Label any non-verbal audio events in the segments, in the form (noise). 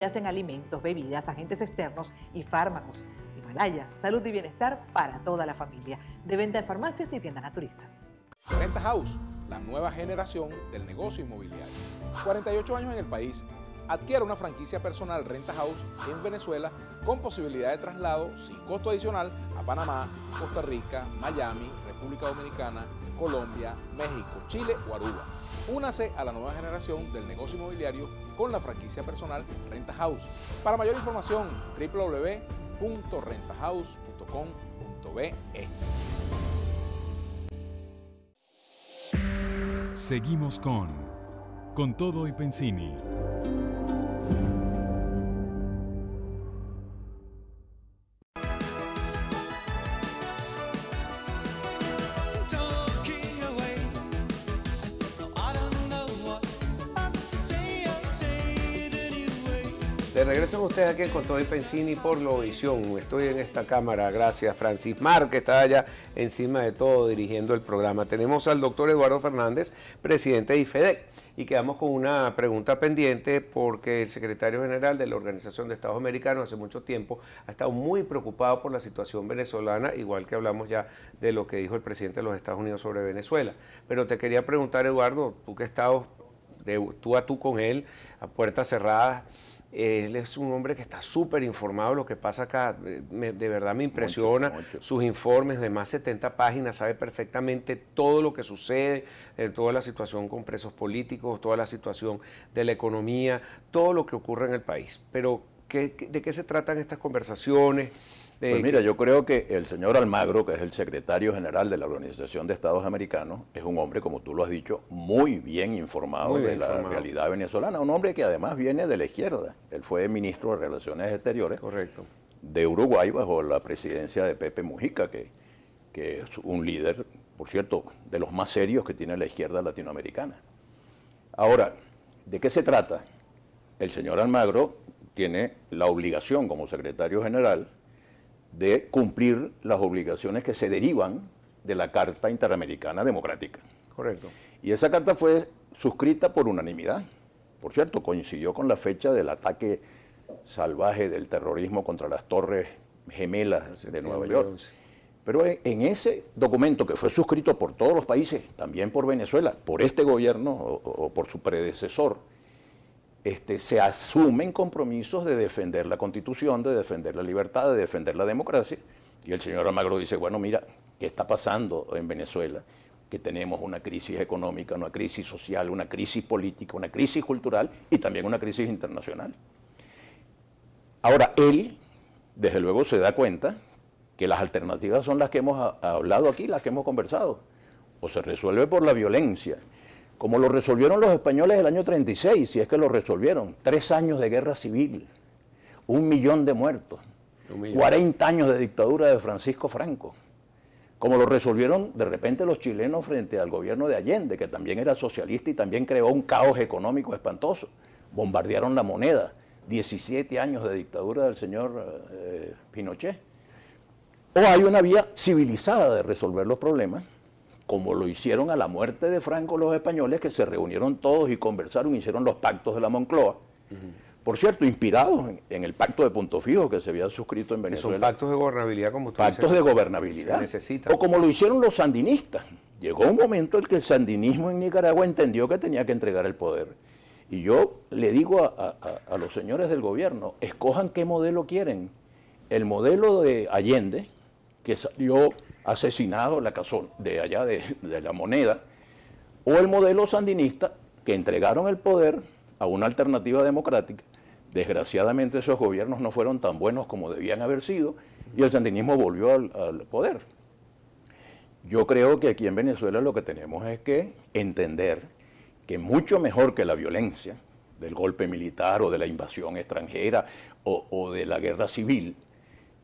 ...hacen alimentos, bebidas, agentes externos y fármacos. Himalaya, salud y bienestar para toda la familia. De venta en farmacias y tiendas naturistas. Renta House, la nueva generación del negocio inmobiliario. 48 años en el país adquiera una franquicia personal Renta House en Venezuela con posibilidad de traslado sin costo adicional a Panamá, Costa Rica, Miami, República Dominicana, Colombia, México, Chile o Aruba. Únase a la nueva generación del negocio inmobiliario con la franquicia personal Renta House. Para mayor información, www.rentahouse.com.be. Seguimos con Con todo y Pensini. Eh, regreso con ustedes aquí en el Pensini por la audición. Estoy en esta cámara, gracias. Francis Mar, que está allá encima de todo dirigiendo el programa. Tenemos al doctor Eduardo Fernández, presidente de IFEDEC. Y quedamos con una pregunta pendiente porque el secretario general de la Organización de Estados Americanos hace mucho tiempo ha estado muy preocupado por la situación venezolana, igual que hablamos ya de lo que dijo el presidente de los Estados Unidos sobre Venezuela. Pero te quería preguntar, Eduardo, tú que has estado tú a tú con él, a puertas cerradas él es un hombre que está súper informado de lo que pasa acá. Eh, de verdad me impresiona sus informes de más 70 páginas. Sabe perfectamente todo lo que sucede, eh, toda la situación con presos políticos, toda la situación de la economía, todo lo que ocurre en el país. Pero, ¿de qué se tratan estas conversaciones? Pues mira, yo creo que el señor Almagro, que es el secretario general de la Organización de Estados Americanos, es un hombre, como tú lo has dicho, muy bien informado de la realidad venezolana, un hombre que además viene de la izquierda. Él fue ministro de Relaciones Exteriores de Uruguay bajo la presidencia de Pepe Mujica, que es un líder, por cierto, de los más serios que tiene la izquierda latinoamericana. Ahora, ¿de qué se trata? El señor Almagro tiene la obligación como secretario general de cumplir las obligaciones que se derivan de la Carta Interamericana Democrática. Correcto. Y esa carta fue suscrita por unanimidad. Por cierto, coincidió con la fecha del ataque salvaje del terrorismo contra las torres gemelas de Nueva York. Pero en ese documento que fue suscrito por todos los países, también por Venezuela, por este gobierno o por su predecesor, este, se asumen compromisos de defender la constitución, de defender la libertad, de defender la democracia. Y el señor Almagro dice, bueno, mira, ¿qué está pasando en Venezuela? Que tenemos una crisis económica, una crisis social, una crisis política, una crisis cultural y también una crisis internacional. Ahora, él, desde luego, se da cuenta que las alternativas son las que hemos hablado aquí, las que hemos conversado. O se resuelve por la violencia como lo resolvieron los españoles el año 36, si es que lo resolvieron, tres años de guerra civil, un millón de muertos, 40 años de dictadura de Francisco Franco, como lo resolvieron de repente los chilenos frente al gobierno de Allende, que también era socialista y también creó un caos económico espantoso, bombardearon la moneda, 17 años de dictadura del señor eh, Pinochet. O hay una vía civilizada de resolver los problemas como lo hicieron a la muerte de Franco los españoles, que se reunieron todos y conversaron, hicieron los pactos de la Moncloa. Por cierto, inspirados en, el pacto de Punto Fijo que se había suscrito en Venezuela. pactos de gobernabilidad como Pactos de gobernabilidad. Necesita. O como lo hicieron los sandinistas. Llegó un momento en que el sandinismo en Nicaragua entendió que tenía que entregar el poder. Y yo le digo a los señores del gobierno, escojan qué modelo quieren. El modelo de Allende, que salió asesinado la casona de allá de, la moneda, o el modelo sandinista que entregaron el poder a una alternativa democrática. Desgraciadamente esos gobiernos no fueron tan buenos como debían haber sido y el sandinismo volvió al, poder. Yo creo que aquí en Venezuela lo que tenemos es que entender que mucho mejor que la violencia del golpe militar o de la invasión extranjera o de la guerra civil,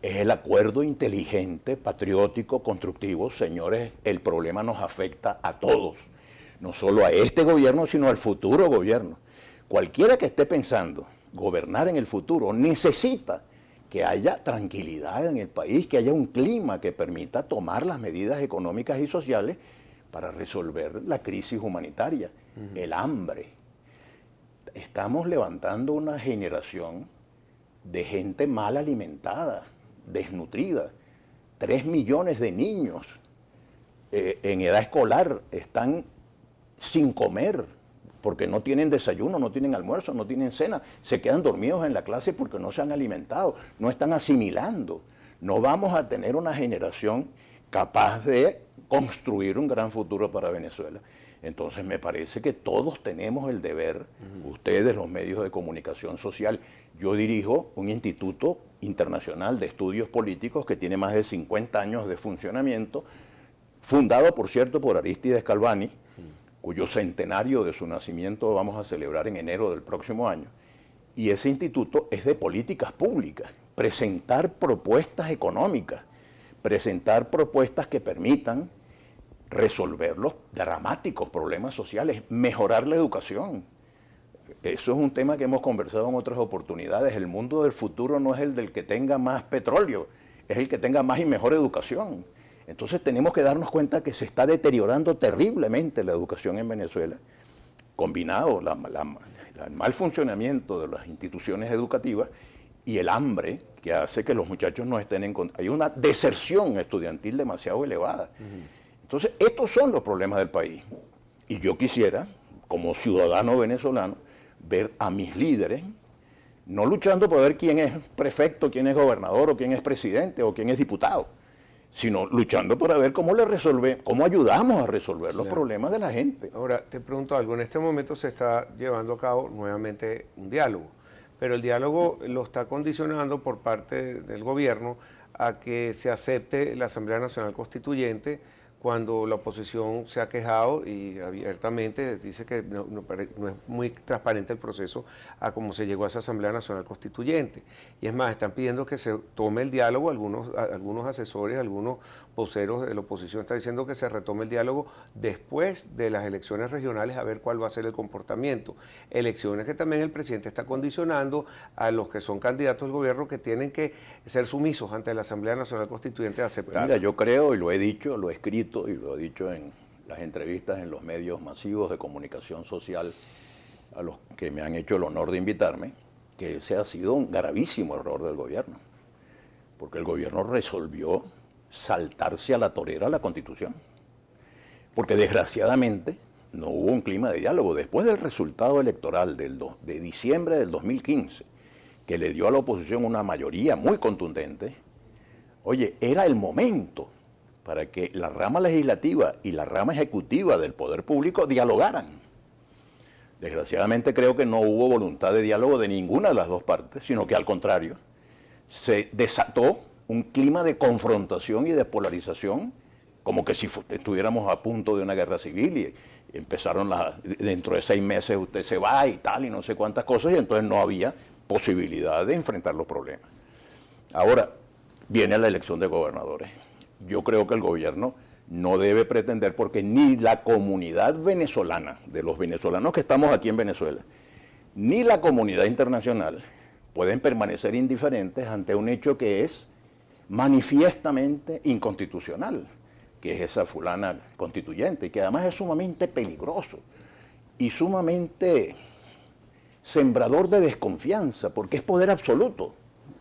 es el acuerdo inteligente, patriótico, constructivo. Señores, el problema nos afecta a todos, no solo a este gobierno, sino al futuro gobierno. Cualquiera que esté pensando gobernar en el futuro necesita que haya tranquilidad en el país, que haya un clima que permita tomar las medidas económicas y sociales para resolver la crisis humanitaria, el hambre. Estamos levantando una generación de gente mal alimentada, desnutrida, Tres millones de niños eh, en edad escolar están sin comer porque no tienen desayuno, no tienen almuerzo, no tienen cena, se quedan dormidos en la clase porque no se han alimentado, no están asimilando. No vamos a tener una generación capaz de construir un gran futuro para Venezuela. Entonces me parece que todos tenemos el deber, ustedes los medios de comunicación social, yo dirijo un instituto internacional de estudios políticos que tiene más de 50 años de funcionamiento, fundado por cierto por Aristides Calvani, cuyo centenario de su nacimiento vamos a celebrar en enero del próximo año. Y ese instituto es de políticas públicas, presentar propuestas económicas, presentar propuestas que permitan resolver los dramáticos problemas sociales, mejorar la educación. Eso es un tema que hemos conversado en otras oportunidades. El mundo del futuro no es el del que tenga más petróleo, es el que tenga más y mejor educación. Entonces tenemos que darnos cuenta que se está deteriorando terriblemente la educación en Venezuela, combinado el mal funcionamiento de las instituciones educativas y el hambre que hace que los muchachos no estén en... Hay una deserción estudiantil demasiado elevada. Entonces, estos son los problemas del país. Y yo quisiera, como ciudadano venezolano, ver a mis líderes, no luchando por ver quién es prefecto, quién es gobernador, o quién es presidente, o quién es diputado, sino luchando por ver cómo le resuelve cómo ayudamos a resolver los problemas de la gente. Ahora, te pregunto algo, en este momento se está llevando a cabo nuevamente un diálogo, pero el diálogo lo está condicionando por parte del gobierno a que se acepte la Asamblea Nacional Constituyente cuando la oposición se ha quejado y abiertamente dice que no, es muy transparente el proceso a cómo se llegó a esa Asamblea Nacional Constituyente. Y es más, están pidiendo que se tome el diálogo algunos, algunos asesores, algunos voceros de la oposición está diciendo que se retome el diálogo después de las elecciones regionales a ver cuál va a ser el comportamiento. Elecciones que también el presidente está condicionando a los que son candidatos al gobierno que tienen que ser sumisos ante la Asamblea Nacional Constituyente a pues aceptar. mira, yo creo, y lo he dicho, lo he escrito y lo he dicho en las entrevistas en los medios masivos de comunicación social a los que me han hecho el honor de invitarme, que ese ha sido un gravísimo error del gobierno, porque el gobierno resolvió saltarse a la torera la constitución. Porque desgraciadamente no hubo un clima de diálogo. Después del resultado electoral del de diciembre del 2015, que le dio a la oposición una mayoría muy contundente, oye, era el momento para que la rama legislativa y la rama ejecutiva del poder público dialogaran. Desgraciadamente creo que no hubo voluntad de diálogo de ninguna de las dos partes, sino que al contrario, se desató un clima de confrontación y de polarización, como que si estuviéramos a punto de una guerra civil y empezaron las... dentro de seis meses usted se va y tal y no sé cuántas cosas y entonces no había posibilidad de enfrentar los problemas. Ahora, viene la elección de gobernadores. Yo creo que el gobierno no debe pretender porque ni la comunidad venezolana, de los venezolanos que estamos aquí en Venezuela, ni la comunidad internacional pueden permanecer indiferentes ante un hecho que es manifiestamente inconstitucional, que es esa fulana constituyente, y que además es sumamente peligroso y sumamente sembrador de desconfianza, porque es poder absoluto.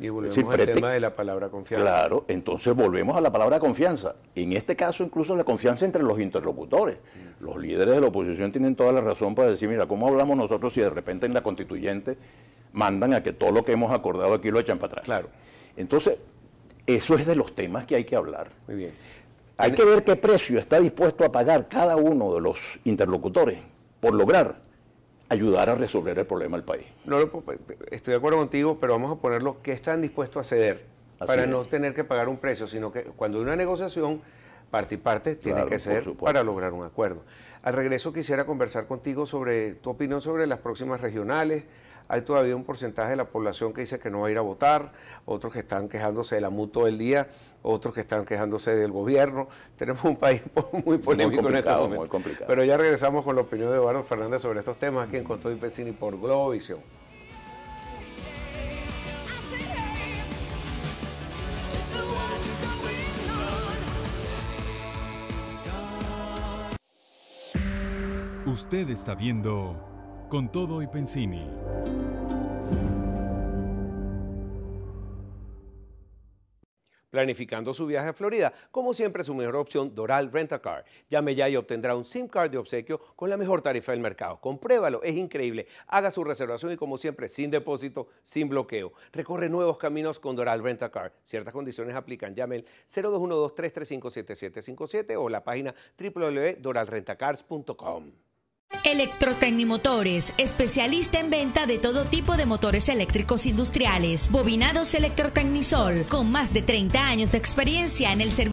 Y volvemos tema de la palabra confianza. Claro, entonces volvemos a la palabra confianza. En este caso, incluso la confianza entre los interlocutores. Los líderes de la oposición tienen toda la razón para decir, mira, ¿cómo hablamos nosotros si de repente en la constituyente mandan a que todo lo que hemos acordado aquí lo echan para atrás? Claro. Entonces, eso es de los temas que hay que hablar. Muy bien. Hay que ver qué precio está dispuesto a pagar cada uno de los interlocutores por lograr ayudar a resolver el problema del país. No, pues, estoy de acuerdo contigo, pero vamos a ponerlo que están dispuestos a ceder para no tener que pagar un precio, sino que cuando hay una negociación, parte y parte tiene que ser para lograr un acuerdo. Al regreso quisiera conversar contigo sobre tu opinión sobre las próximas regionales, hay todavía un porcentaje de la población que dice que no va a ir a votar, otros que están quejándose de la mutua del día, otros que están quejándose del gobierno. (laughs) Tenemos un país (laughs) muy polémico complicado. Pero ya regresamos con la opinión de Eduardo Fernández sobre estos temas aquí en Todo y Pensini por Globovisión. Usted está viendo Con Todo y Pensini. Planificando su viaje a Florida, como siempre su mejor opción, Doral Car. Llame ya y obtendrá un SIM card de obsequio con la mejor tarifa del mercado. Compruébalo, es increíble. Haga su reservación y como siempre, sin depósito, sin bloqueo. Recorre nuevos caminos con Doral Rentacar. Ciertas condiciones aplican. Llame el 0212-335-7757 o la página www.doralrentacars.com. Electrotecnimotores, especialista en venta de todo tipo de motores eléctricos industriales, bobinados Electrotecnisol, con más de 30 años de experiencia en el servicio